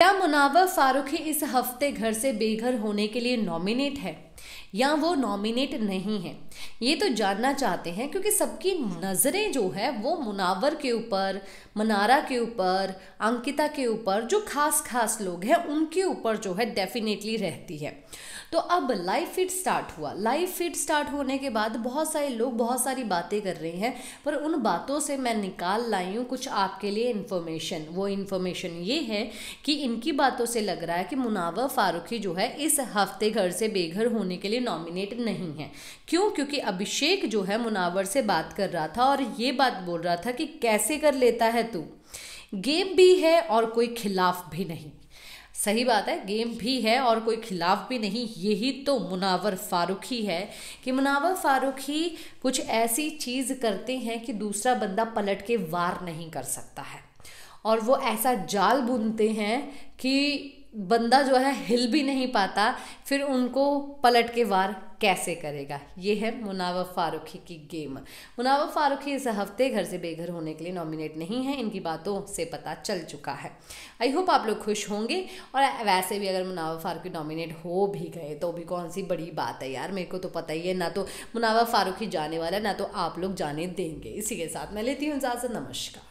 क्या मुनावर फारूखी इस हफ्ते घर से बेघर होने के लिए नॉमिनेट है या वो नॉमिनेट नहीं है ये तो जानना चाहते हैं क्योंकि सबकी नज़रें जो है वो मुनावर के ऊपर मनारा के ऊपर अंकिता के ऊपर जो खास खास लोग हैं उनके ऊपर जो है डेफिनेटली रहती है तो अब लाइव फिट स्टार्ट हुआ लाइव फिट स्टार्ट होने के बाद बहुत सारे लोग बहुत सारी बातें कर रहे हैं पर उन बातों से मैं निकाल लाई हूँ कुछ आपके लिए इन्फॉर्मेशन वो इन्फॉर्मेशन ये है कि इनकी बातों से लग रहा है कि मुनावर फारूकी जो है इस हफ्ते घर से बेघर होने के लिए नॉमिनेट नहीं है क्यों क्योंकि अभिषेक जो है मुनावर से बात कर रहा था और ये बात बोल रहा था कि कैसे कर लेता है तू गेम भी है और कोई खिलाफ भी नहीं सही बात है गेम भी है और कोई खिलाफ भी नहीं यही तो मुनावर ही है कि मुनावर ही कुछ ऐसी चीज़ करते हैं कि दूसरा बंदा पलट के वार नहीं कर सकता है और वो ऐसा जाल बुनते हैं कि बंदा जो है हिल भी नहीं पाता फिर उनको पलट के वार कैसे करेगा ये है मुनावर फ़ारूखी की गेम मुनावर फ़ारूखी इस हफ्ते घर से बेघर होने के लिए नॉमिनेट नहीं है इनकी बातों से पता चल चुका है आई होप आप लोग खुश होंगे और वैसे भी अगर मुनावर फारूकी नॉमिनेट हो भी गए तो भी कौन सी बड़ी बात है यार मेरे को तो पता ही है ना तो मुनावर फारूखी जाने वाला है ना तो आप लोग जाने देंगे इसी के साथ मैं लेती हूँ इजाज़त नमस्कार